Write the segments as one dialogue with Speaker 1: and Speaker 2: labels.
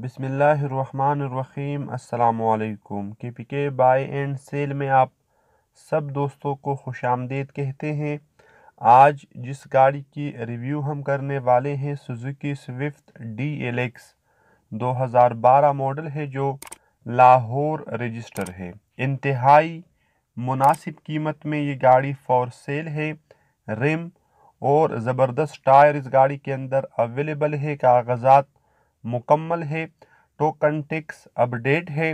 Speaker 1: बिसमीम् अल्लाम के पी के बाई एंड सेल में आप सब दोस्तों को खुश आमदेद कहते हैं आज जिस गाड़ी की रिव्यू हम करने वाले हैं Suzuki Swift D L X दो हज़ार बारह मॉडल है जो लाहौर रजिस्टर है इंतहाई मुनासिब कीमत में ये गाड़ी फॉर सेल है रिम और ज़बरदस्त टायर इस गाड़ी के अंदर अवेलेबल है कागजात मुकम्मल है टोकन टिक्स अपडेट है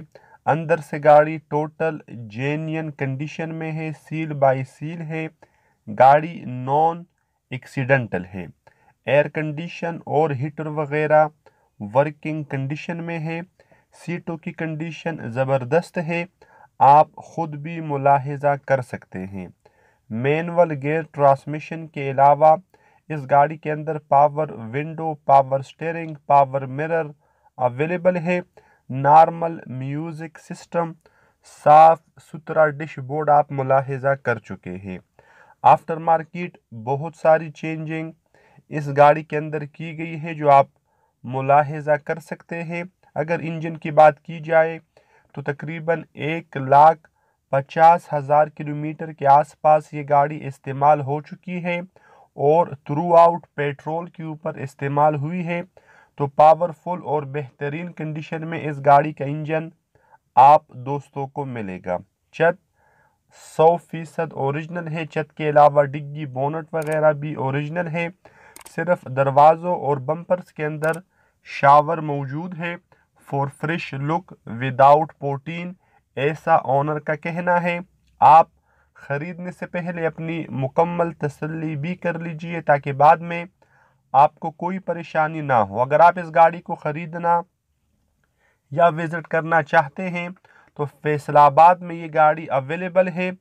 Speaker 1: अंदर से गाड़ी टोटल जेन्यन कंडीशन में है सील बाय सील है गाड़ी नॉन एक्सीडेंटल है एयर कंडीशन और हीटर वगैरह वर्किंग कंडीशन में है सीटों की कंडीशन ज़बरदस्त है आप ख़ुद भी मुलाहजा कर सकते हैं मैनुअल गेयर ट्रांसमिशन के अलावा इस गाड़ी के अंदर power window power steering power mirror available है नॉर्मल म्यूज़िक सिस्टम साफ सुथरा डिशबोर्ड आप मुलाहिजा कर चुके हैं आफ्टर मार्केट बहुत सारी चेंजिंग इस गाड़ी के अंदर की गई है जो आप मुलाहजा कर सकते हैं अगर इंजन की बात की जाए तो तकरीबन एक लाख पचास हज़ार किलोमीटर के आसपास ये गाड़ी इस्तेमाल हो चुकी है और थ्रू आउट पेट्रोल के ऊपर इस्तेमाल हुई है तो पावरफुल और बेहतरीन कंडीशन में इस गाड़ी का इंजन आप दोस्तों को मिलेगा चत सौ फीसद औरिजिनल है चत के अलावा डिग्गी बोनट वगैरह भी ओरिजिनल है सिर्फ दरवाज़ों और बम्पर्स के अंदर शावर मौजूद है फॉर फ्रेश लुक विदाउट पोटीन ऐसा ऑनर का कहना है आप ख़रीदने से पहले अपनी मुकम्मल तसल्ली भी कर लीजिए ताकि बाद में आपको कोई परेशानी ना हो अगर आप इस गाड़ी को ख़रीदना या विज़िट करना चाहते हैं तो फैसलाबाद में ये गाड़ी अवेलेबल है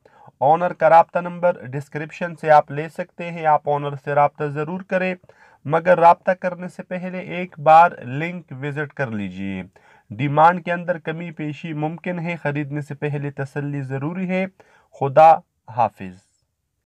Speaker 1: ऑनर का रबता नंबर डिस्क्रिप्शन से आप ले सकते हैं आप ऑनर से रबता ज़रूर करें मगर रबता करने से पहले एक बार लिंक विज़िट कर लीजिए डिमांड के अंदर कमी पेशी मुमकिन है ख़रीदने से पहले तसल्ली ज़रूरी है खुदा Hafiz